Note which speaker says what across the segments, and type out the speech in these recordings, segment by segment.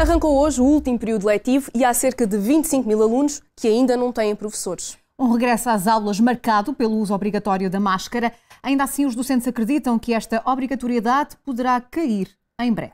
Speaker 1: Arrancou hoje o último período letivo e há cerca de 25 mil alunos que ainda não têm professores. Um regresso às aulas marcado pelo uso obrigatório da máscara. Ainda assim, os docentes acreditam que esta obrigatoriedade poderá cair em breve.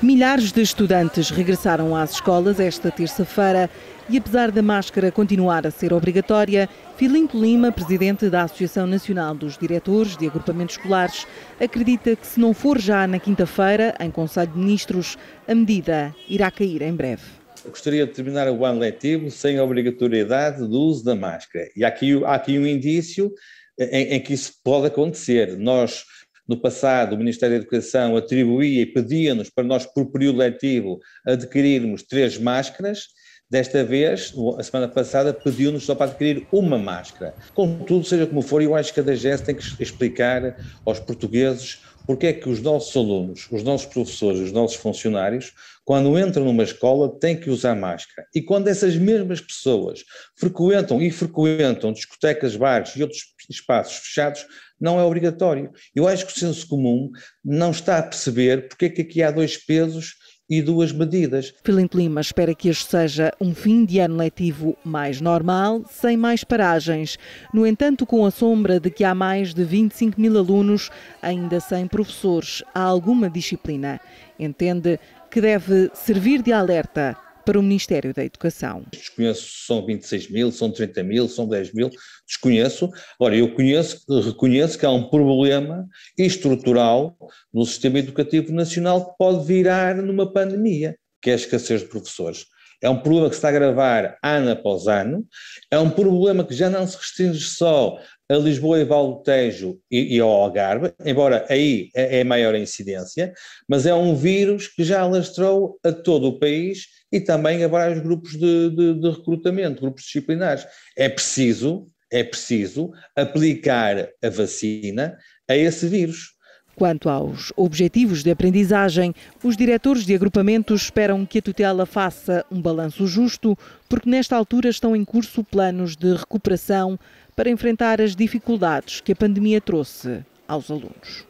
Speaker 1: Milhares de estudantes regressaram às escolas esta terça-feira e, apesar da máscara continuar a ser obrigatória, Filimpo Lima, presidente da Associação Nacional dos Diretores de Agrupamentos Escolares, acredita que, se não for já na quinta-feira, em Conselho de Ministros, a medida irá cair em breve.
Speaker 2: Eu gostaria de terminar o ano letivo sem a obrigatoriedade do uso da máscara. E há aqui, há aqui um indício eh, em, em que isso pode acontecer. Nós no passado, o Ministério da Educação atribuía e pedia-nos para nós, por período letivo, adquirirmos três máscaras. Desta vez, a semana passada, pediu-nos só para adquirir uma máscara. Contudo, seja como for, eu acho que a DGS tem que explicar aos portugueses porque é que os nossos alunos, os nossos professores, os nossos funcionários, quando entram numa escola, têm que usar máscara. E quando essas mesmas pessoas frequentam e frequentam discotecas, bares e outros espaços fechados, não é obrigatório. Eu acho que o senso comum não está a perceber porque é que aqui há dois pesos e duas medidas. Filipe Lima espera que este
Speaker 1: seja um fim de ano letivo mais normal, sem mais paragens. No entanto, com a sombra de que há mais de 25 mil alunos, ainda sem professores, há alguma disciplina. Entende que deve servir de alerta para o Ministério da Educação.
Speaker 2: Desconheço se são 26 mil, são 30 mil, são 10 mil, desconheço. Agora, eu conheço, reconheço que há um problema estrutural no sistema educativo nacional que pode virar numa pandemia, que é a escassez de professores. É um problema que se está a gravar ano após ano, é um problema que já não se restringe só a Lisboa e Val Tejo e, e, ao Algarve, embora aí é, é maior a incidência, mas é um vírus que já alastrou a todo o país e também a vários grupos de, de, de recrutamento, grupos disciplinares. É preciso, é preciso aplicar a vacina a esse vírus
Speaker 1: Quanto aos objetivos de aprendizagem, os diretores de agrupamentos esperam que a tutela faça um balanço justo, porque nesta altura estão em curso planos de recuperação para enfrentar as dificuldades que a pandemia trouxe aos alunos.